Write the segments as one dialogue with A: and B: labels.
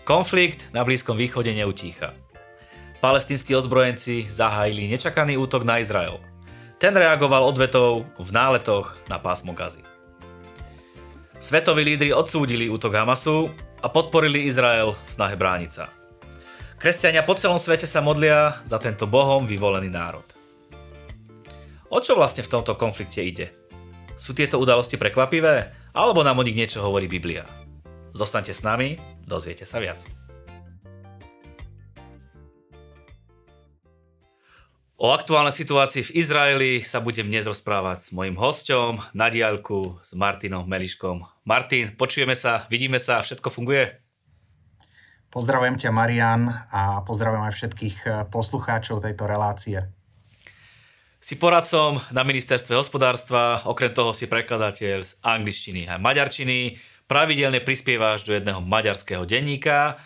A: Konflikt na Blízkom východe neutícha. Palestínsky ozbrojenci zahájili nečakaný útok na Izrael. Ten reagoval odvetou v náletoch na pásmo Gazy. Svetoví lídry odsúdili útok Hamasu a podporili Izrael v snahe brániť sa. Kresťania po celom svete sa modlia za tento Bohom vyvolený národ. O čo vlastne v tomto konflikte ide? Sú tieto udalosti prekvapivé? Alebo nám o nich niečo hovorí Biblia? Zostaňte s nami Dozviete sa viac. O aktuálnej situácii v Izraeli sa budem dnes rozprávať s mojim hosťom na diálku s Martinom Meliškom. Martin, počujeme sa, vidíme sa, všetko funguje?
B: Pozdravujem ťa, Marian, a pozdravujem aj všetkých eh, poslucháčov tejto relácie.
A: Si poradcom na ministerstve hospodárstva, okrem toho si prekladateľ z angličtiny a maďarčiny pravidelne prispieváš do jedného maďarského denníka,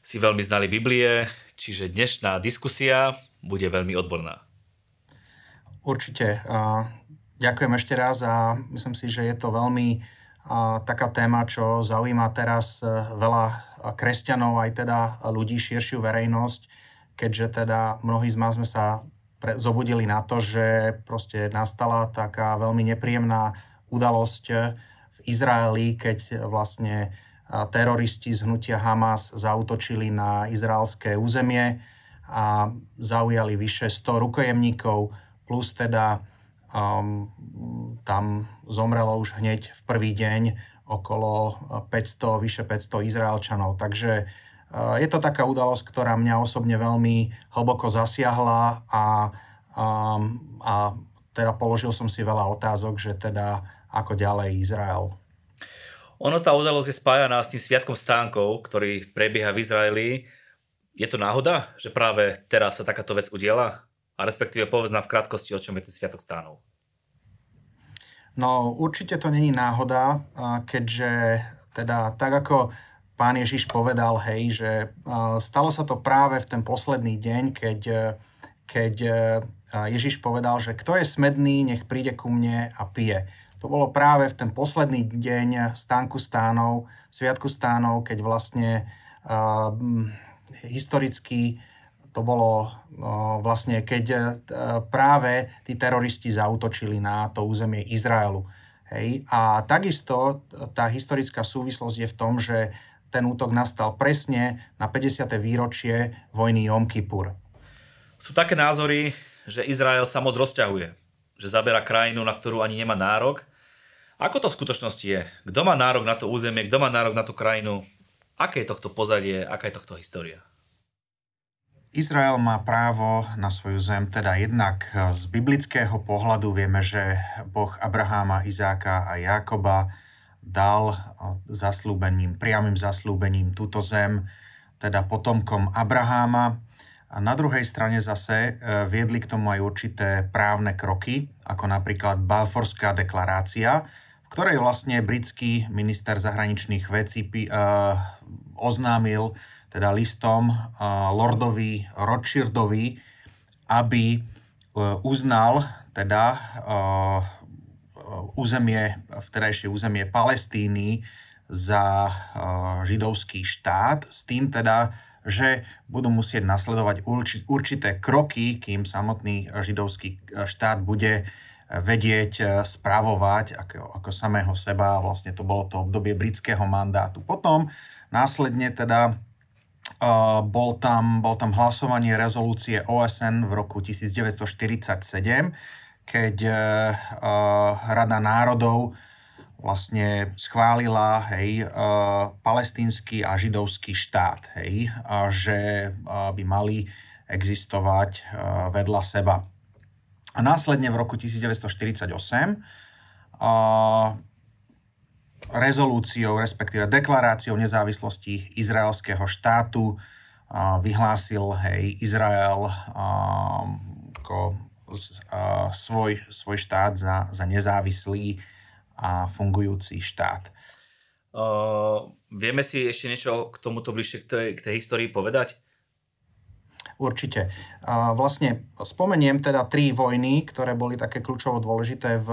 A: si veľmi znali Biblie, čiže dnešná diskusia bude veľmi odborná.
B: Určite. Ďakujem ešte raz a myslím si, že je to veľmi taká téma, čo zaujíma teraz e, veľa kresťanov, aj teda ľudí, širšiu verejnosť, keďže teda mnohí z nás sme sa zobudili na to, že proste nastala taká veľmi nepríjemná udalosť Izraeli, keď eh, vlastne eh, teroristi z hnutia Hamas zautočili na izraelské územie a zaujali vyše 100 rukojemníkov, plus teda um, tam zomrelo už hneď v prvý deň okolo 500, eh, vyše 500 Izraelčanov. Takže uh, je to taká udalosť, ktorá mňa osobne veľmi hlboko zasiahla a, um, a teda položil som si veľa otázok, že teda ako ďalej Izrael.
A: Ono tá udalosť je spájaná s tým Sviatkom stánkov, ktorý prebieha v Izraeli. Je to náhoda, že práve teraz sa takáto vec udiela? A respektíve povedz nám v krátkosti, o čom je ten Sviatok stánov.
B: No určite to není náhoda, keďže teda tak ako pán Ježiš povedal, hej, že stalo sa to práve v ten posledný deň, keď, keď Ježiš povedal, že kto je smedný, nech príde ku mne a pije. To bolo práve v ten posledný deň stánku stánov, sviatku stánov, keď vlastne uh, historicky to bolo no, vlastne, keď uh, práve tí teroristi zautočili na to územie Izraelu. Hej. A takisto tá historická súvislosť je v tom, že ten útok nastal presne na 50. výročie vojny Jom Kippur.
A: Sú také názory, že Izrael sa moc rozťahuje že zabera krajinu, na ktorú ani nemá nárok. Ako to v skutočnosti je? Kto má nárok na to územie, kto má nárok na tú krajinu? Aké je tohto pozadie, aká je tohto história?
B: Izrael má právo na svoju zem, teda jednak z biblického pohľadu vieme, že Boh Abraháma, Izáka a Jákoba dal zaslúbením, priamým zaslúbením túto zem, teda potomkom Abraháma. A na druhej strane zase e, viedli k tomu aj určité právne kroky, ako napríklad Balforská deklarácia, v ktorej vlastne britský minister zahraničných vecí e, oznámil teda listom e, lordovi Rothschildovi, aby uznal teda územie, vtedajšie územie Palestíny za židovský štát, s tým teda, že budú musieť nasledovať určité kroky, kým samotný židovský e, štát bude e, vedieť e, spravovať ako, ako samého seba. Vlastne to bolo to obdobie britského mandátu. Potom následne teda Uh, bol, tam, bol tam hlasovanie rezolúcie OSN v roku 1947, keď uh, Rada národov vlastne schválila hej, e, palestínsky a židovský štát, hej, a e, že e, by mali existovať vedľa seba. A následne v roku 1948 uh, rezolúciou, respektíve deklaráciou nezávislosti izraelského štátu uh, vyhlásil hej, Izrael ako svoj, svoj štát za, za nezávislý a fungujúci štát.
A: Uh, vieme si ešte niečo k tomuto bližšie, k tej, k tej histórii povedať?
B: Určite. Uh, vlastne spomeniem teda tri vojny, ktoré boli také kľúčovo dôležité v,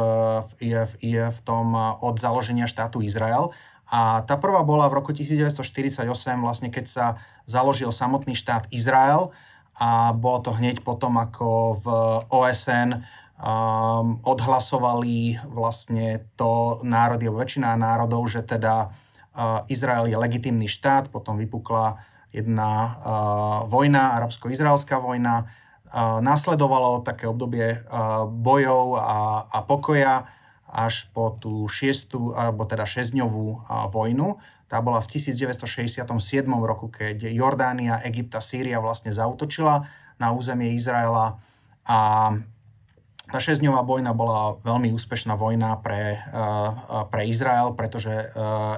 B: v, IFI v tom od založenia štátu Izrael. A tá prvá bola v roku 1948, vlastne keď sa založil samotný štát Izrael a bolo to hneď potom, ako v OSN um, odhlasovali vlastne to národy, väčšina národov, že teda uh, Izrael je legitimný štát, potom vypukla jedna uh, vojna, arabsko-izraelská vojna, uh, nasledovalo také obdobie uh, bojov a, a pokoja až po tú šiestu, alebo teda šesťdňovú vojnu. Tá bola v 1967 roku, keď Jordánia, Egypt a Sýria vlastne zautočila na územie Izraela a tá šesťdňová vojna bola veľmi úspešná vojna pre, eh, eh, pre Izrael, pretože eh,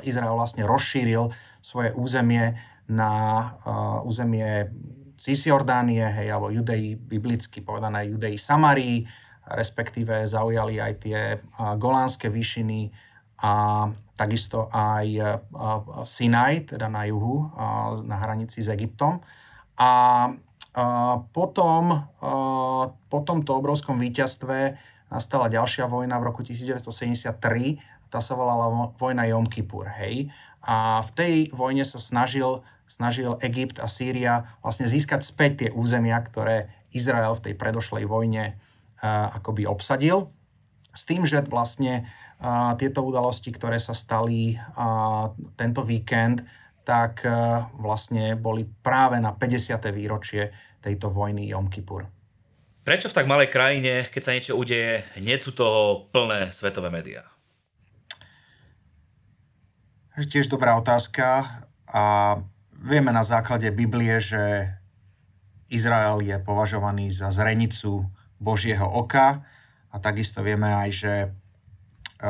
B: Izrael vlastne rozšíril svoje územie na územie Cisjordánie, hej, alebo Judei, biblicky povedané Judei Samarii, respektíve zaujali aj tie Golánske výšiny a takisto aj Sinaj, teda na juhu, na hranici s Egyptom. A a potom, a po tomto obrovskom víťazstve nastala ďalšia vojna v roku 1973, tá sa volala vojna Jom Kippur, hej. A v tej vojne sa snažil, snažil Egypt a Sýria vlastne získať späť tie územia, ktoré Izrael v tej predošlej vojne a, akoby obsadil. S tým, že vlastne a, tieto udalosti, ktoré sa stali a, tento víkend, tak e, vlastne boli práve na 50. výročie tejto vojny Jom Kippur.
A: Prečo v tak malej krajine, keď sa niečo udeje, hneď sú toho plné svetové médiá?
B: Tiež dobrá otázka. A vieme na základe Biblie, že Izrael je považovaný za zrenicu Božieho oka a takisto vieme aj, že e,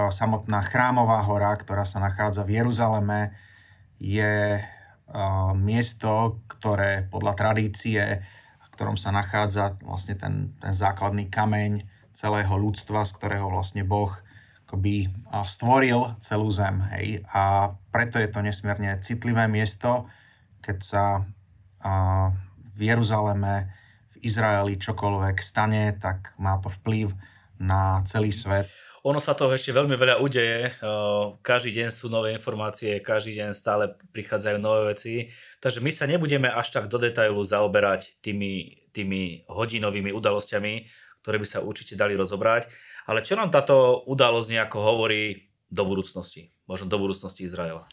B: samotná chrámová hora, ktorá sa nachádza v Jeruzaleme, je miesto, ktoré podľa tradície, v ktorom sa nachádza vlastne ten, ten základný kameň celého ľudstva, z ktorého vlastne Boh akoby stvoril celú zem. Hej? A preto je to nesmierne citlivé miesto, keď sa v Jeruzaleme, v Izraeli čokoľvek stane, tak má to vplyv na celý
A: svet. Ono sa toho ešte veľmi veľa udeje. Eh, každý deň sú nové informácie, každý deň stále prichádzajú nové veci. Takže my sa nebudeme až tak do detailu zaoberať tými, tými hodinovými udalosťami, ktoré by sa určite dali rozobrať. Ale čo nám táto udalosť nejako hovorí do budúcnosti? Možno do budúcnosti Izraela.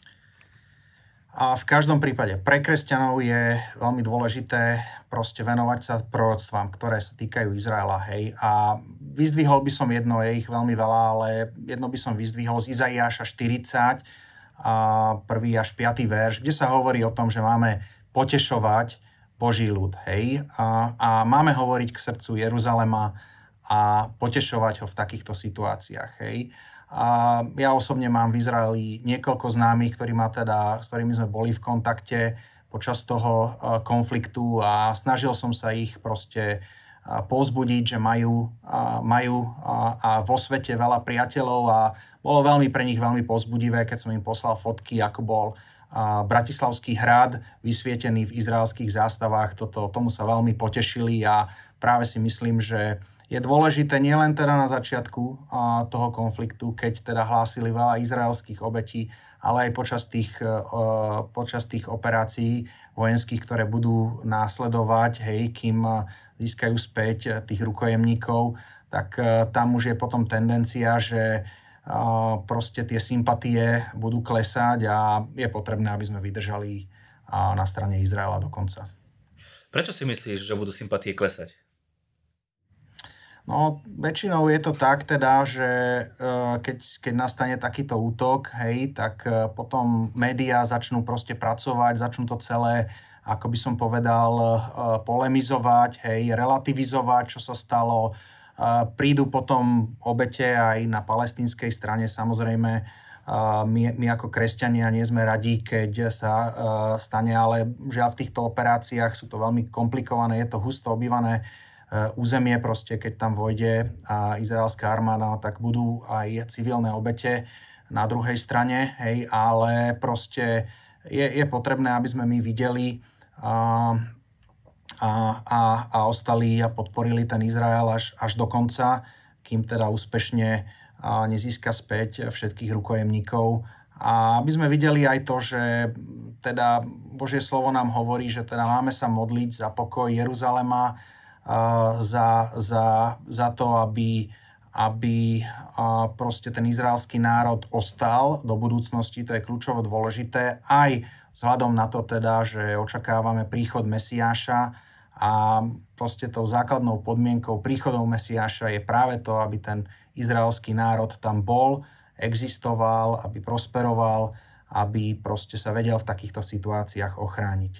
B: A v každom prípade pre kresťanov je veľmi dôležité proste venovať sa proroctvám, ktoré sa týkajú Izraela. Hej. A vyzdvihol by som jedno, je ich veľmi veľa, ale jedno by som vyzdvihol z Izaiáša 40, a prvý až 5. verš, kde sa hovorí o tom, že máme potešovať Boží ľud. Hej. A, a máme hovoriť k srdcu Jeruzalema a potešovať ho v takýchto situáciách. Hej. A ja osobne mám v Izraeli niekoľko známych, ktorý teda, s ktorými sme boli v kontakte počas toho e, konfliktu a snažil som sa ich proste e, povzbudiť, že majú, e, majú a vo svete veľa priateľov a bolo veľmi pre nich veľmi povzbudivé, keď som im poslal fotky, ako bol Bratislavský hrad vysvietený v izraelských zástavách. Toto, tomu sa veľmi potešili a práve si myslím, že je dôležité nielen teda na začiatku toho konfliktu, keď teda hlásili veľa izraelských obetí, ale aj počas tých, e, počas tých operácií vojenských, ktoré budú následovať, hej, kým e, získajú späť e, tých rukojemníkov, tak tam už je potom tendencia, že proste tie sympatie budú klesať a je potrebné, aby sme vydržali na strane Izraela dokonca.
A: Prečo si myslíš, že budú sympatie klesať?
B: No, väčšinou je to tak teda, že e, keď, keď nastane takýto útok, hej, tak e, potom médiá začnú proste pracovať, začnú to celé, ako by som povedal, e, polemizovať, hej, relativizovať, čo sa stalo. Prídu potom obete aj na palestinskej strane, samozrejme, my, my ako kresťania nie sme radi, keď sa stane, ale žiaľ v týchto operáciách sú to veľmi komplikované, je to husto obývané E, územie proste, keď tam vojde a izraelská armáda, tak budú aj civilné obete na druhej strane, hej, ale proste je, je potrebné, aby sme my videli a, a, a, a ostali a podporili ten Izrael až, až do konca, kým teda úspešne nezíska späť všetkých rukojemníkov. A aby sme videli aj to, že teda Božie slovo nám hovorí, že teda máme sa modliť za pokoj Jeruzalema, za, za, za to, aby, aby proste ten izraelský národ ostal do budúcnosti, to je kľúčovo dôležité, aj vzhľadom na to teda, že očakávame príchod Mesiáša a proste tou základnou podmienkou príchodov Mesiáša je práve to, aby ten izraelský národ tam bol, existoval, aby prosperoval, aby proste sa vedel v takýchto situáciách ochrániť.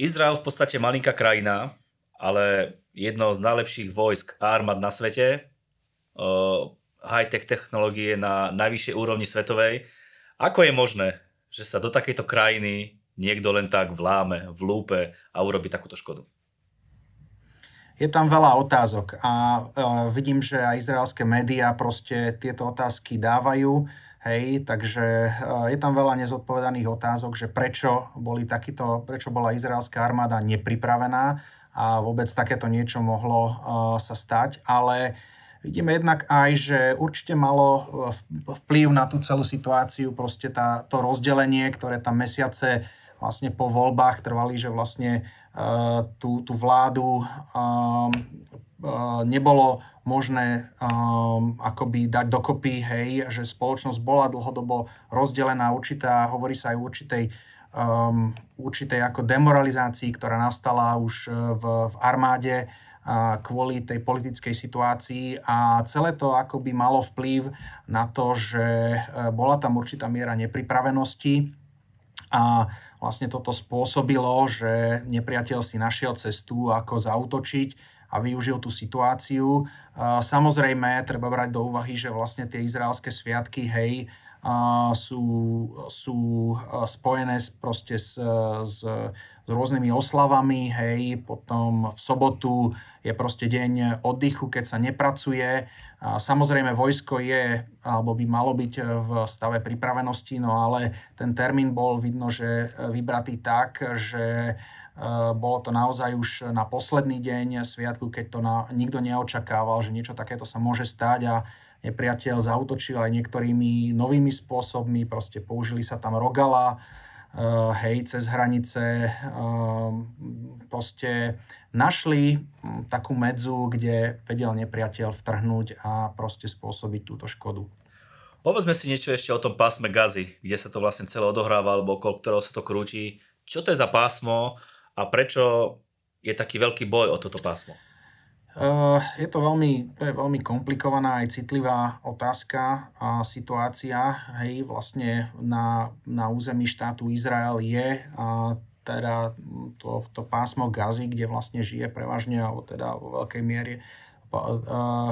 A: Izrael v podstate malinká krajina, ale jedno z najlepších vojsk a armád na svete, high-tech technológie na najvyššej úrovni svetovej. Ako je možné, že sa do takejto krajiny niekto len tak vláme, v a urobi takúto škodu?
B: Je tam veľa otázok a vidím, že aj izraelské médiá proste tieto otázky dávajú. Hej, takže e, je tam veľa nezodpovedaných otázok, že prečo, boli takýto, prečo bola izraelská armáda nepripravená a vôbec takéto niečo mohlo uh, sa stať, ale vidíme jednak aj, že určite malo uh, vplyv na tú celú situáciu proste tá, to rozdelenie, ktoré tam mesiace vlastne po voľbách trvali, že vlastne uh, tú, tú vládu um, nebolo možné um, akoby dať dokopy, hej, že spoločnosť bola dlhodobo rozdelená, určitá, hovorí sa aj o určitej um, určitej ako demoralizácii, ktorá nastala už e, v, v armáde a kvôli tej politickej situácii a celé to akoby malo vplyv na to, že e, bola tam určitá miera nepripravenosti a vlastne toto spôsobilo, že nepriateľ si našiel cestu, ako zautočiť a využil tú situáciu. Samozrejme, treba brať do úvahy, že vlastne tie izraelské sviatky, hej, sú, sú spojené s, proste s, s, s rôznymi oslavami, hej, potom v sobotu je proste deň oddychu, keď sa nepracuje. Samozrejme, vojsko je, alebo by malo byť v stave pripravenosti, no ale ten termín bol vidno, že vybratý tak, že e, bolo to naozaj už na posledný deň sviatku, keď to na, nikto neočakával, že niečo takéto sa môže stať a nepriateľ zautočil aj niektorými novými spôsobmi, proste použili sa tam rogala, eh, hej, cez hranice, eh, proste našli hm, takú medzu, kde vedel nepriateľ vtrhnúť a proste spôsobiť túto škodu.
A: Povedzme si niečo ešte o tom pásme Gazy, kde sa to vlastne celé odohráva, alebo okolo ktorého sa to krúti. Čo to je za pásmo a prečo je taký veľký boj o toto pásmo?
B: Eh, je to veľmi, to je veľmi komplikovaná aj citlivá otázka a situácia. Hej, vlastne na, na území štátu Izrael je a teda to, to pásmo Gazy, kde vlastne žije prevažne, alebo teda vo veľkej miere, eh,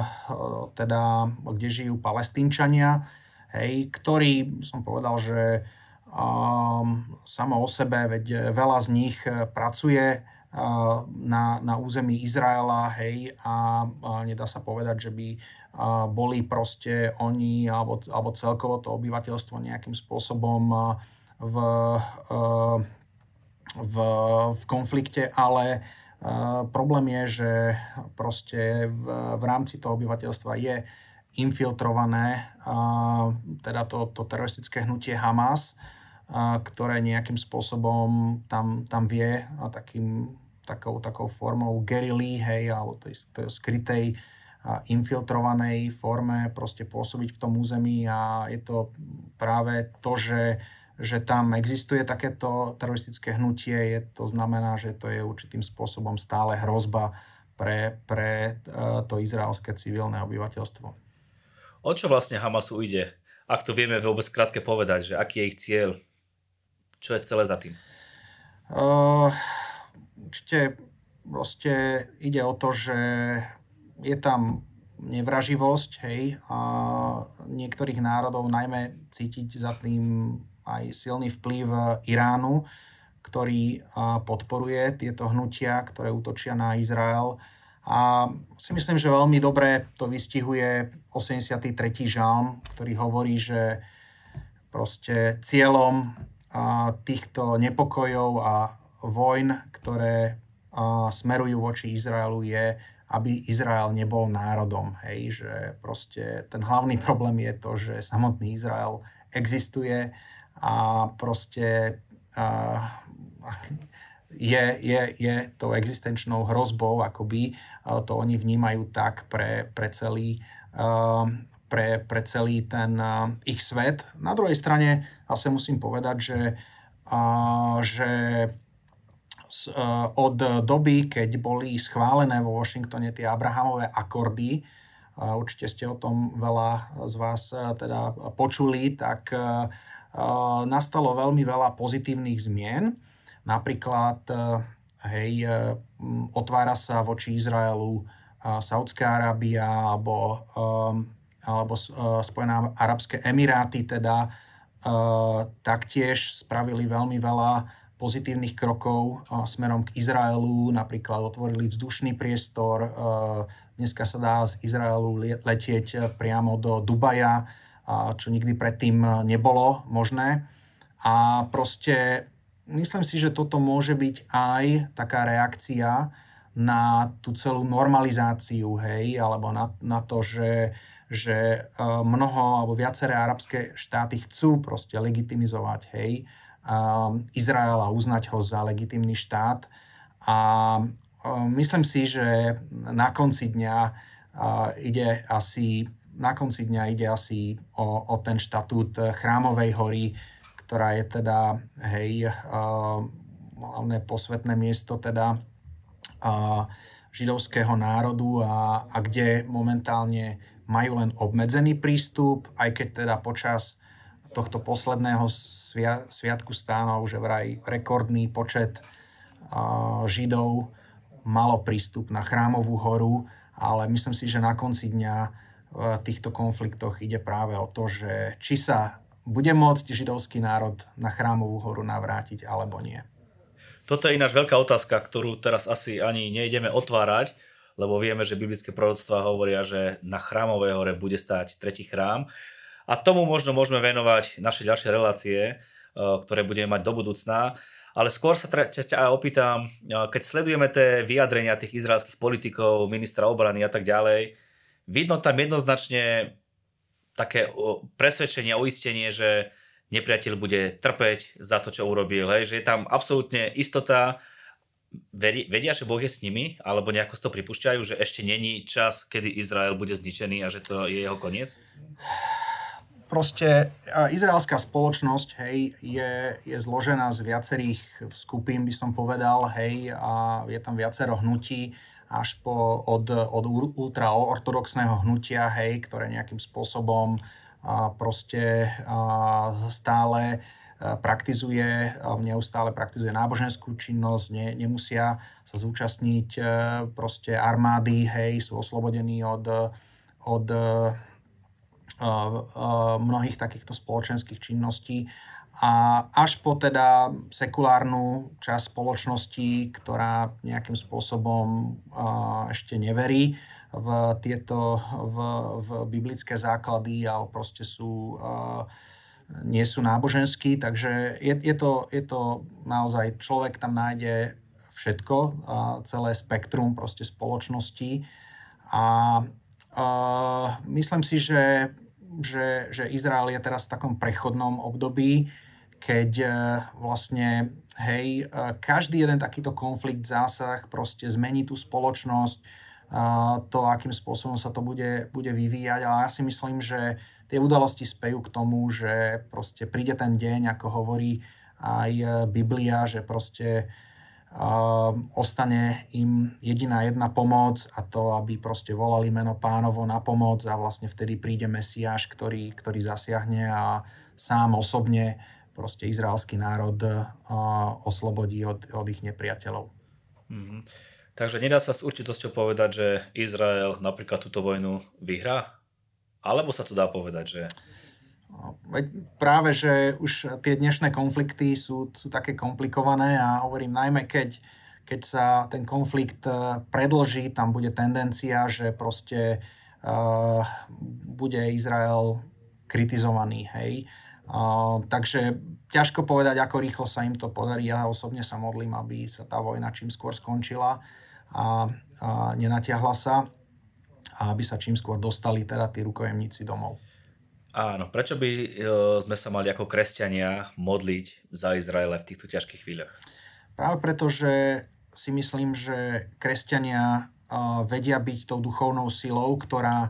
B: teda kde žijú palestínčania, hej, ktorí, som povedal, že um, samo o sebe, veď veľa z nich pracuje na, na území Izraela, hej, a, a nedá sa povedať, že by boli proste oni alebo, alebo celkovo to obyvateľstvo nejakým spôsobom v, v, v konflikte, ale problém je, že proste v, v rámci toho obyvateľstva je infiltrované teda to, to teroristické hnutie Hamas, ktoré nejakým spôsobom tam, tam vie a takým, takou, takou formou gerily, hej, alebo tej, tej skrytej a infiltrovanej forme proste pôsobiť v tom území a je to práve to, že, že tam existuje takéto teroristické hnutie, je, to znamená, že to je určitým spôsobom stále hrozba pre, pre e, to izraelské civilné obyvateľstvo.
A: O čo vlastne Hamasu ide? Ak to vieme vôbec krátke povedať, že aký je ich cieľ? Čo je celé za tým?
B: Uh, určite proste ide o to, že je tam nevraživosť, hej, a niektorých národov najmä cítiť za tým aj silný vplyv Iránu, ktorý eh, podporuje tieto hnutia, ktoré útočia na Izrael. A si myslím, že veľmi dobre to vystihuje 83. žalm, ktorý hovorí, že proste cieľom a týchto nepokojov a vojn, ktoré a, smerujú voči Izraelu, je, aby Izrael nebol národom. Hej, že proste ten hlavný problém je to, že samotný Izrael existuje a proste a, je, je, je tou existenčnou hrozbou, akoby to oni vnímajú tak pre, pre celý pre, pre celý ten ich svet. Na druhej strane zase musím povedať, že, že od doby, keď boli schválené vo Washingtone tie Abrahamové akordy, určite ste o tom veľa z vás teda počuli, tak nastalo veľmi veľa pozitívnych zmien. Napríklad hej, otvára sa voči Izraelu Saudská Arábia alebo um, alebo eh, Spojené arabské emiráty teda eh, taktiež spravili veľmi veľa pozitívnych krokov eh, smerom k Izraelu, napríklad otvorili vzdušný priestor, dneska sa dá z Izraelu letieť priamo do Dubaja, čo nikdy predtým nebolo možné. A proste myslím si, že toto môže byť aj taká reakcia na tú celú normalizáciu, hej, alebo na, na to, že uh, že e, mnoho alebo viaceré arabské štáty chcú proste legitimizovať, hej, e, Izrael a uznať ho za legitimný štát. A e, myslím si, že na konci dňa ide asi na konci dňa ide asi o, o ten štatút Chrámovej hory, ktorá je teda, hej, hlavné posvetné miesto teda židovského národu a, a kde momentálne majú len obmedzený prístup, aj keď teda počas tohto posledného sviatku stánov, že vraj rekordný počet Židov malo prístup na chrámovú horu, ale myslím si, že na konci dňa e, v týchto konfliktoch ide práve o to, že či sa bude môcť židovský národ na chrámovú horu navrátiť alebo nie.
A: Toto je ináš veľká otázka, ktorú teraz asi ani nejdeme otvárať, lebo vieme, že biblické proroctvá hovoria, že na chrámovej hore bude stať tretí chrám. A tomu možno môžeme venovať naše ďalšie relácie, eh, ktoré budeme mať do budúcna. Ale skôr sa ťa, ťa, opýtam, eh, keď sledujeme tie vyjadrenia tých izraelských politikov, ministra obrany a tak ďalej, vidno tam jednoznačne také presvedčenie, uistenie, že nepriateľ bude trpeť za to, čo urobil. Hej? Že je tam absolútne istota, vedia, že Boh je s nimi, alebo nejako to pripúšťajú, že ešte není čas, kedy Izrael bude zničený a že to je jeho koniec?
B: Proste izraelská spoločnosť, hej, je, je zložená z viacerých skupín, by som povedal, hej, a je tam viacero hnutí, až po od, od ultraortodoxného hnutia, hej, ktoré nejakým spôsobom a proste a stále E, praktizuje, e, neustále praktizuje náboženskú činnosť, ne, nemusia sa zúčastniť e, proste armády, hej, sú oslobodení od, od mnohých takýchto spoločenských činností a až po teda sekulárnu časť spoločnosti, ktorá nejakým spôsobom ešte neverí v tieto v, v biblické základy a proste sú uh, nie sú náboženskí, takže je, je, to, je to naozaj, človek tam nájde všetko, a celé spektrum proste spoločnosti a, a myslím si, že, že, že Izrael je teraz v takom prechodnom období, keď e, vlastne, hej, e, každý jeden takýto konflikt, zásah proste zmení tú spoločnosť, to, akým spôsobom sa to bude, bude vyvíjať. A ja si myslím, že tie udalosti spejú k tomu, že proste príde ten deň, ako hovorí aj e, Biblia, že proste uh, ostane im jediná jedna pomoc a to, aby proste volali meno pánovo na pomoc a vlastne vtedy príde Mesiáš, ktorý, ktorý zasiahne a sám osobne proste izraelský národ uh, oslobodí od, od ich nepriateľov.
A: Mm-hmm. Takže nedá sa s určitosťou povedať, že Izrael napríklad túto vojnu vyhrá? Alebo sa to dá povedať, že...
B: Práve, že už tie dnešné konflikty sú, sú také komplikované a hovorím najmä, keď, keď sa ten konflikt eh, predloží, tam bude tendencia, že proste uh, bude Izrael kritizovaný, hej. Uh, takže ťažko povedať, ako rýchlo sa im to podarí. Ja osobne sa modlím, aby sa tá vojna čím skôr skončila a, a nenatiahla sa a aby sa čím skôr dostali teda tí rukojemníci domov.
A: Áno, prečo by e, sme sa mali ako kresťania modliť za Izraele v týchto ťažkých chvíľach?
B: Práve preto, že si myslím, že kresťania e, vedia byť tou duchovnou silou, ktorá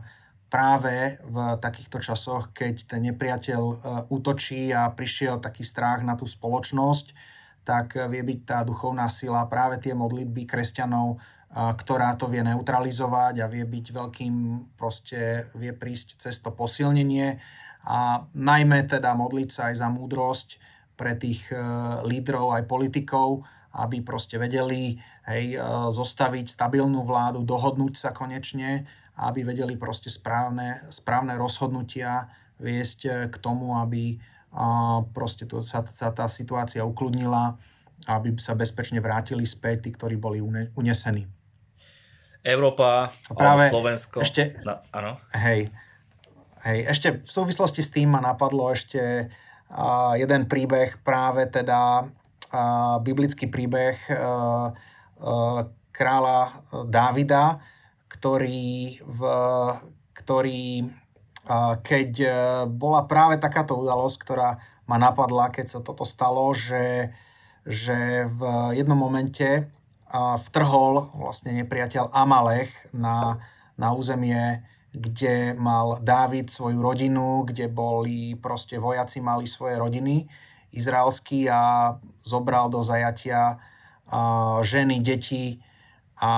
B: práve v takýchto časoch, keď ten nepriateľ e, útočí a prišiel taký strach na tú spoločnosť, tak vie byť tá duchovná sila práve tie modlitby kresťanov, ktorá to vie neutralizovať a vie byť veľkým, proste vie prísť cez to posilnenie a najmä teda modliť sa aj za múdrosť pre tých e, lídrov aj politikov, aby proste vedeli hej, e, zostaviť stabilnú vládu, dohodnúť sa konečne, aby vedeli proste správne, správne rozhodnutia viesť e, k tomu, aby proste to, sa, sa tá situácia ukludnila aby sa bezpečne vrátili späť tí, ktorí boli unesení.
A: Európa, práve Slovensko. Ešte, na, áno. Hej, hej,
B: ešte v súvislosti s tým ma napadlo ešte uh, jeden príbeh, práve teda uh, biblický príbeh uh, uh, kráľa Davida, ktorý, v, ktorý uh, keď uh, bola práve takáto udalosť, ktorá ma napadla, keď sa toto stalo, že, že v jednom momente vtrhol vlastne nepriateľ Amalech na, na územie, kde mal Dávid svoju rodinu, kde boli proste vojaci, mali svoje rodiny izraelský a zobral do zajatia ženy, deti a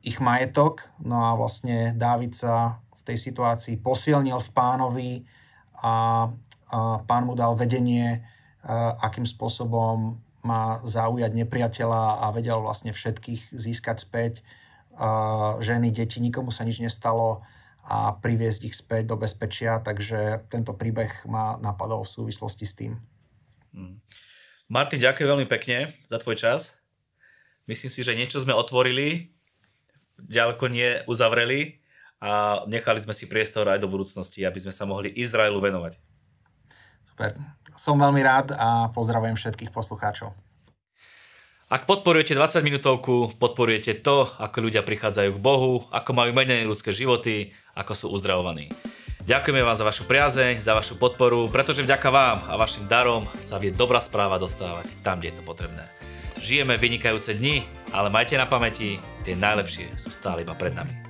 B: ich majetok. No a vlastne Dávid sa v tej situácii posilnil v pánovi a, a pán mu dal vedenie, akým spôsobom má zaujať nepriateľa a vedel vlastne všetkých získať späť. Ženy, deti, nikomu sa nič nestalo a priviesť ich späť do bezpečia, takže tento príbeh ma napadol v súvislosti s tým.
A: Hm. Martin, ďakujem veľmi pekne za tvoj čas. Myslím si, že niečo sme otvorili, ďaleko nie uzavreli a nechali sme si priestor aj do budúcnosti, aby sme sa mohli Izraelu venovať.
B: Super. Som veľmi rád a pozdravujem všetkých poslucháčov.
A: Ak podporujete 20 minútovku, podporujete to, ako ľudia prichádzajú k Bohu, ako majú menej ľudské životy, ako sú uzdravovaní. Ďakujeme vám za vašu priazeň, za vašu podporu, pretože vďaka vám a vašim darom sa vie dobrá správa dostávať tam, kde je to potrebné. Žijeme vynikajúce dni, ale majte na pamäti, tie najlepšie sú stále iba pred nami.